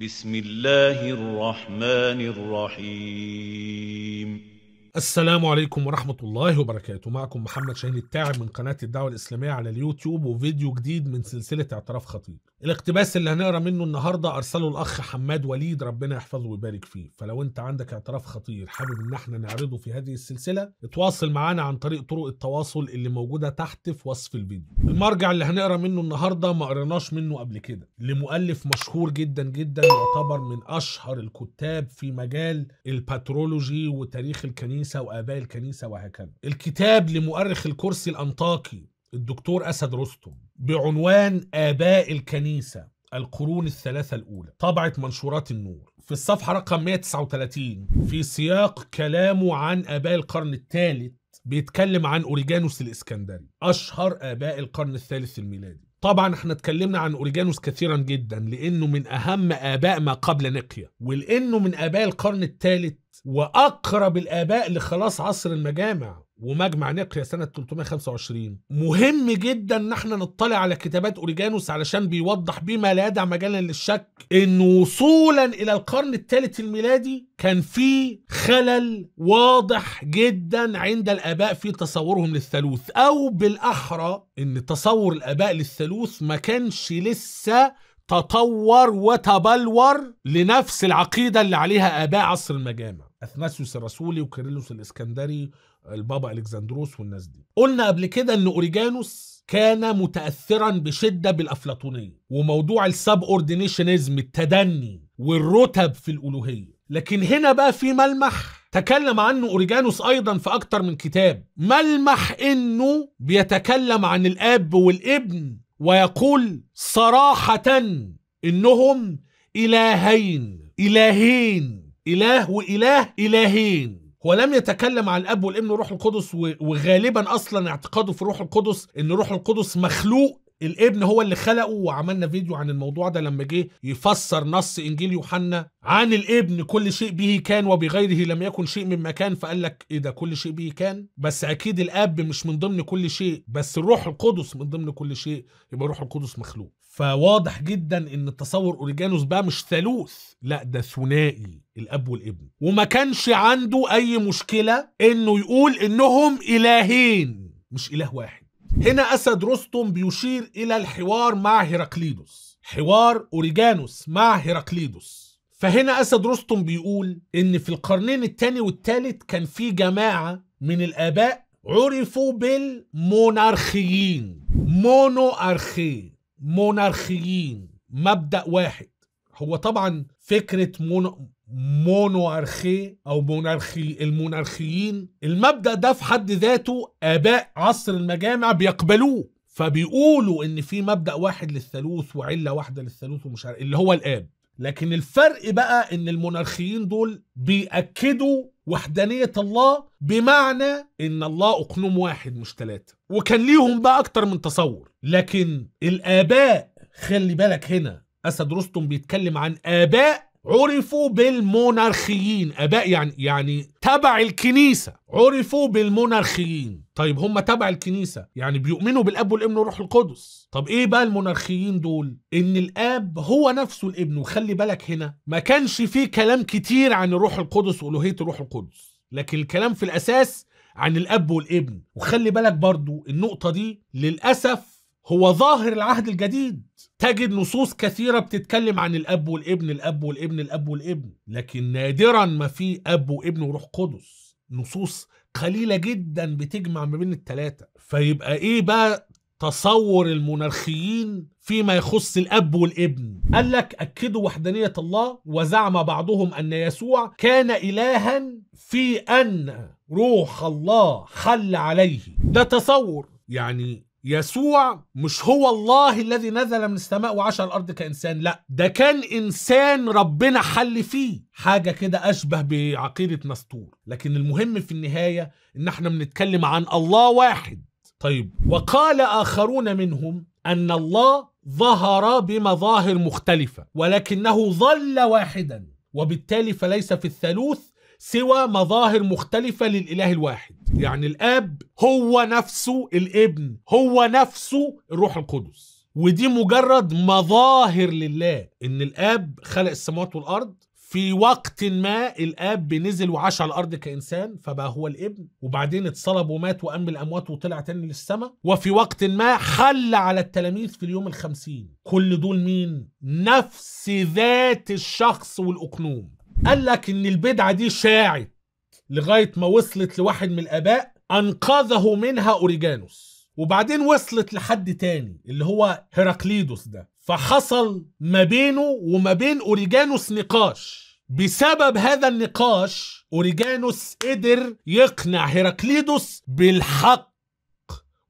بسم الله الرحمن الرحيم السلام عليكم ورحمة الله وبركاته معكم محمد شاهين التاعب من قناة الدعوة الإسلامية على اليوتيوب وفيديو جديد من سلسلة اعتراف خطير الاقتباس اللي هنقرا منه النهارده ارسله الاخ حماد وليد ربنا يحفظه ويبارك فيه فلو انت عندك اعتراف خطير حابب ان احنا نعرضه في هذه السلسله اتواصل معانا عن طريق طرق التواصل اللي موجوده تحت في وصف الفيديو المرجع اللي هنقرا منه النهارده ما قريناش منه قبل كده لمؤلف مشهور جدا جدا يعتبر من اشهر الكتاب في مجال الباترولوجي وتاريخ الكنيسه واباء الكنيسه وهكذا الكتاب لمؤرخ الكرسي الانطاكي الدكتور أسد رستم بعنوان آباء الكنيسة القرون الثلاثة الأولى طبعة منشورات النور في الصفحة رقم 139 في سياق كلامه عن آباء القرن الثالث بيتكلم عن أوريجانوس الإسكندري أشهر آباء القرن الثالث الميلادي طبعا احنا اتكلمنا عن اوريجانوس كثيرا جدا لانه من اهم اباء ما قبل نقيا ولانه من اباء القرن الثالث واقرب الاباء لخلاص عصر المجامع ومجمع نقيا سنة 325 مهم جدا ان احنا نطلع على كتابات اوريجانوس علشان بيوضح بما لا يدع مجالا للشك ان وصولا الى القرن الثالث الميلادي كان في خلل واضح جدا عند الاباء في تصورهم للثالوث او بالاحرى ان تصور الاباء للثالوث ما كانش لسه تطور وتبلور لنفس العقيدة اللي عليها آباء عصر المجامع أثناسيوس الرسولي وكيرلس الإسكندري البابا الكسندروس والناس دي قلنا قبل كده ان اوريجانوس كان متاثرا بشده بالافلاطونيه وموضوع السب اوردينيشنزم التدني والرتب في الالوهيه لكن هنا بقى في ملمح تكلم عنه اوريجانوس ايضا في اكتر من كتاب ملمح انه بيتكلم عن الاب والابن ويقول صراحه انهم الهين الهين اله واله الهين هو لم يتكلم عن الاب والابن وروح القدس وغالبا اصلا اعتقاده في روح القدس ان روح القدس مخلوق الابن هو اللي خلقه وعملنا فيديو عن الموضوع ده لما جه يفسر نص انجيل يوحنا عن الابن كل شيء به كان وبغيره لم يكن شيء مما كان فقال لك ايه ده كل شيء به كان بس اكيد الاب مش من ضمن كل شيء بس الروح القدس من ضمن كل شيء يبقى الروح القدس مخلوق فواضح جدا ان تصور اوريجانوس بقى مش ثالوث لا ده ثنائي الاب والابن وما كانش عنده اي مشكله انه يقول انهم الهين مش اله واحد هنا اسد رستم بيشير الى الحوار مع هيراقليدس حوار اوريجانوس مع هيراقليدس فهنا اسد رستم بيقول ان في القرنين الثاني والثالث كان في جماعه من الاباء عرفوا بالمونارخيين مونارخي مونارخيين مبدا واحد هو طبعا فكره مونو أرخي او مونارخي المونارخيين المبدا ده في حد ذاته اباء عصر المجامع بيقبلوه فبيقولوا ان في مبدا واحد للثالوث وعله واحده للثالوث ومش عارف اللي هو الاب لكن الفرق بقى ان المونارخيين دول بيأكدوا وحدانية الله بمعنى ان الله اقنوم واحد مش ثلاثة وكان ليهم بقى اكتر من تصور لكن الاباء خلي بالك هنا اسد رستم بيتكلم عن اباء عرفوا بالمونارخيين اباء يعني يعني تبع الكنيسه عرفوا بالمونارخيين طيب هم تبع الكنيسه يعني بيؤمنوا بالاب والابن والروح القدس طب ايه بقى المونارخيين دول ان الاب هو نفسه الابن وخلي بالك هنا ما كانش فيه كلام كتير عن الروح القدس والوهيه الروح القدس لكن الكلام في الاساس عن الاب والابن وخلي بالك برضو النقطه دي للاسف هو ظاهر العهد الجديد تجد نصوص كثيرة بتتكلم عن الأب والابن الأب والابن الأب والابن لكن نادرا ما في أب وابن وروح قدس نصوص قليلة جدا بتجمع ما بين التلاتة فيبقى إيه بقى تصور المناخيين فيما يخص الاب والابن قال لك اكدوا وحدانيه الله وزعم بعضهم ان يسوع كان الها في ان روح الله حل عليه ده تصور يعني يسوع مش هو الله الذي نزل من السماء وعاش على الارض كانسان لا ده كان انسان ربنا حل فيه حاجه كده اشبه بعقيده نسطور لكن المهم في النهايه ان احنا بنتكلم عن الله واحد طيب وقال اخرون منهم ان الله ظهر بمظاهر مختلفه ولكنه ظل واحدا وبالتالي فليس في الثالوث سوى مظاهر مختلفة للإله الواحد يعني الآب هو نفسه الابن هو نفسه الروح القدس ودي مجرد مظاهر لله ان الاب خلق السماوات والارض في وقت ما الاب نزل وعاش على الارض كانسان فبقى هو الابن وبعدين اتصلب ومات وام الاموات وطلع تاني للسماء وفي وقت ما حل على التلاميذ في اليوم الخمسين كل دول مين نفس ذات الشخص والاقنوم قال لك ان البدعه دي شاعت لغايه ما وصلت لواحد من الاباء انقذه منها اوريجانوس وبعدين وصلت لحد تاني اللي هو هيراكليدوس ده فحصل ما بينه وما بين اوريجانوس نقاش بسبب هذا النقاش اوريجانوس قدر يقنع هيراكليدوس بالحق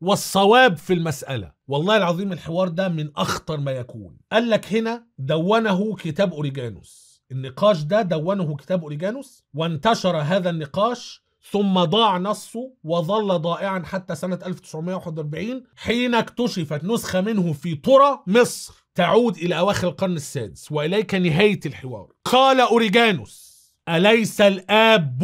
والصواب في المسألة والله العظيم الحوار ده من أخطر ما يكون قال لك هنا دونه كتاب أوريجانوس النقاش ده دونه كتاب أوريجانوس وانتشر هذا النقاش ثم ضاع نصه وظل ضائعا حتى سنة 1941 حين اكتشفت نسخة منه في طرى مصر تعود إلى أواخر القرن السادس وإليك نهاية الحوار قال أوريجانوس أليس الآب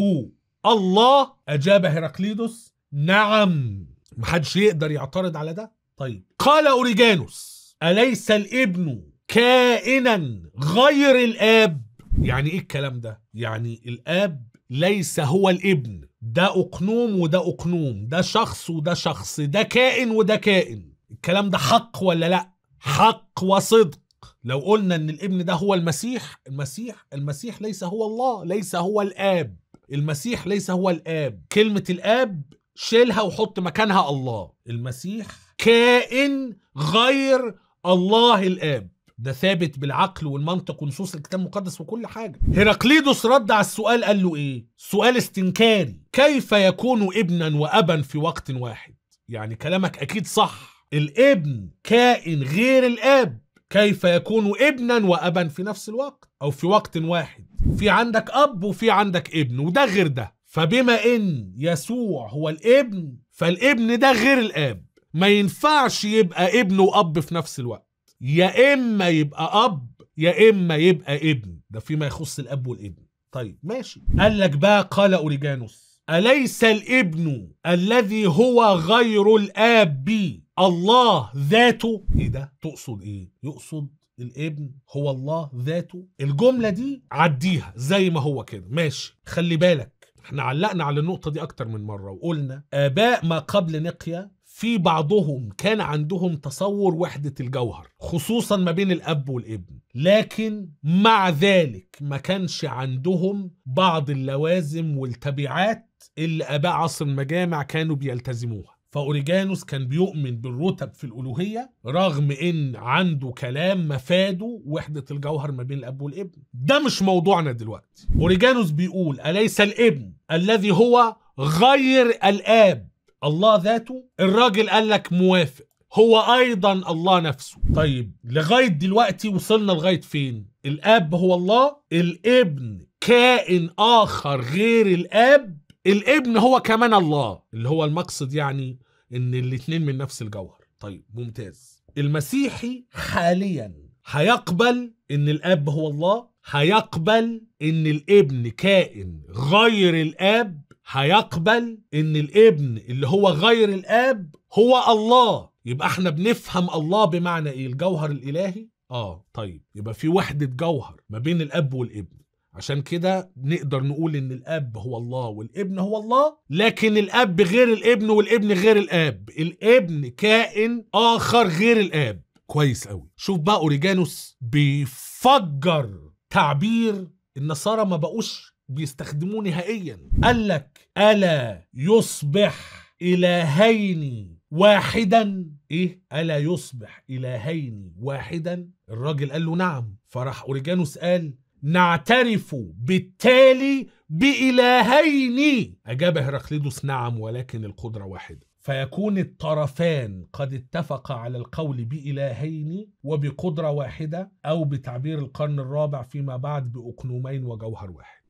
الله أجاب هيراقليدوس نعم محدش يقدر يعترض على ده طيب قال أوريجانوس أليس الابن كائنا غير الآب يعني ايه الكلام ده يعني الاب ليس هو الابن ده اقنوم وده اقنوم ده شخص وده شخص ده كائن وده كائن الكلام ده حق ولا لا حق وصدق لو قلنا ان الابن ده هو المسيح المسيح المسيح ليس هو الله ليس هو الاب المسيح ليس هو الاب كلمه الاب شيلها وحط مكانها الله المسيح كائن غير الله الاب ده ثابت بالعقل والمنطق ونصوص الكتاب المقدس وكل حاجه هيراقليدوس رد على السؤال قال له ايه سؤال استنكاري كيف يكون ابنا وابا في وقت واحد يعني كلامك اكيد صح الابن كائن غير الاب كيف يكون ابنا وابا في نفس الوقت او في وقت واحد في عندك اب وفي عندك ابن وده غير ده فبما ان يسوع هو الابن فالابن ده غير الاب ما ينفعش يبقى ابن واب في نفس الوقت يا اما يبقى اب يا اما يبقى ابن ده فيما يخص الاب والابن طيب ماشي قال لك بقى قال اوريجانوس اليس الابن الذي هو غير الاب الله ذاته ايه ده تقصد ايه يقصد الابن هو الله ذاته الجمله دي عديها زي ما هو كده ماشي خلي بالك احنا علقنا على النقطه دي اكتر من مره وقلنا اباء ما قبل نقيا في بعضهم كان عندهم تصور وحدة الجوهر خصوصا ما بين الأب والابن لكن مع ذلك ما كانش عندهم بعض اللوازم والتبعات اللي آباء عصر المجامع كانوا بيلتزموها فأوريجانوس كان بيؤمن بالرتب في الألوهية رغم إن عنده كلام مفاده وحدة الجوهر ما بين الأب والابن ده مش موضوعنا دلوقتي أوريجانوس بيقول أليس الابن الذي هو غير الآب الله ذاته الراجل قال لك موافق هو ايضا الله نفسه طيب لغايه دلوقتي وصلنا لغايه فين الاب هو الله الابن كائن اخر غير الاب الابن هو كمان الله اللي هو المقصد يعني ان الاتنين من نفس الجوهر طيب ممتاز المسيحي حاليا هيقبل ان الاب هو الله هيقبل ان الابن كائن غير الاب هيقبل ان الابن اللي هو غير الاب هو الله يبقى احنا بنفهم الله بمعنى ايه الجوهر الالهي اه طيب يبقى في وحده جوهر ما بين الاب والابن عشان كده نقدر نقول ان الاب هو الله والابن هو الله لكن الاب غير الابن والابن غير الاب الابن كائن اخر غير الاب كويس قوي شوف بقى اوريجانوس بيفجر تعبير النصارى ما بقوش بيستخدموه نهائيا قال لك ألا يصبح إلهين واحدا إيه ألا يصبح إلهين واحدا الراجل قال له نعم فراح أوريجانوس قال نعترف بالتالي بإلهين أجاب هرقليدوس نعم ولكن القدرة واحدة فيكون الطرفان قد اتفقا على القول بإلهين وبقدرة واحدة أو بتعبير القرن الرابع فيما بعد بأقنومين وجوهر واحد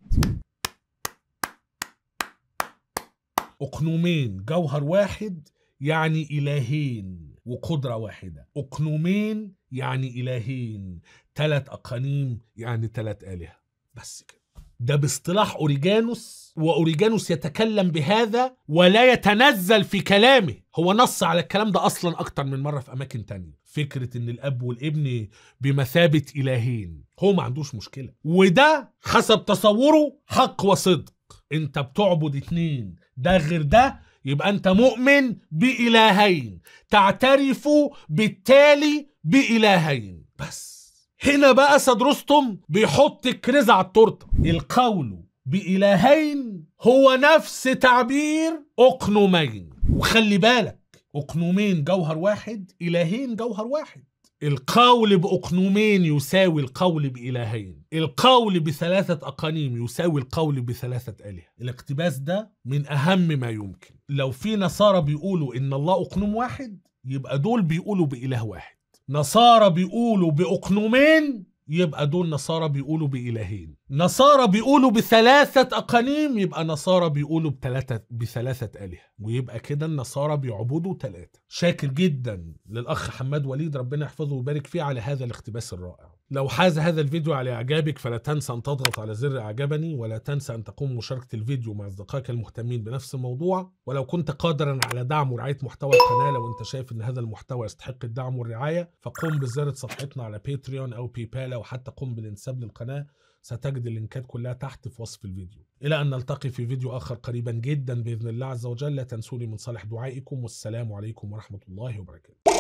أقنومين جوهر واحد يعني إلهين وقدرة واحدة أقنومين يعني إلهين ثلاث أقانيم يعني ثلاث آلهة بس كده ده باصطلاح اوريجانوس واوريجانوس يتكلم بهذا ولا يتنزل في كلامه هو نص على الكلام ده اصلا اكتر من مره في اماكن تانية فكره ان الاب والابن بمثابه الهين هو ما عندوش مشكله وده حسب تصوره حق وصدق انت بتعبد اتنين ده غير ده يبقى انت مؤمن بإلهين تعترف بالتالي بإلهين بس هنا بقى سيد رستم بيحط الكريزة على التورتة القول بإلهين هو نفس تعبير أقنومين وخلي بالك أقنومين جوهر واحد إلهين جوهر واحد القول بأقنومين يساوي القول بإلهين القول بثلاثة أقانيم يساوي القول بثلاثة آلهة الاقتباس ده من أهم ما يمكن لو في نصارى بيقولوا إن الله أقنوم واحد يبقى دول بيقولوا بإله واحد نصارى بيقولوا بأقنومين يبقى دول نصارى بيقولوا بإلهين نصارى بيقولوا بثلاثة أقانيم يبقى نصارى بيقولوا بثلاثة بثلاثة آلهة ويبقى كده النصارى بيعبدوا ثلاثة شاكر جدا للأخ حماد وليد ربنا يحفظه ويبارك فيه على هذا الاقتباس الرائع لو حاز هذا الفيديو على إعجابك فلا تنسى أن تضغط على زر أعجبني ولا تنسى أن تقوم بمشاركة الفيديو مع أصدقائك المهتمين بنفس الموضوع ولو كنت قادرا على دعم ورعاية محتوى القناة لو أنت شايف أن هذا المحتوى يستحق الدعم والرعاية فقم بزيارة صفحتنا على باتريون أو بيبال أو حتى قم بالانساب للقناة ستجد اللينكات كلها تحت في وصف الفيديو إلى أن نلتقي في فيديو آخر قريبا جدا بإذن الله عز وجل لا تنسوني من صالح دعائكم والسلام عليكم ورحمة الله وبركاته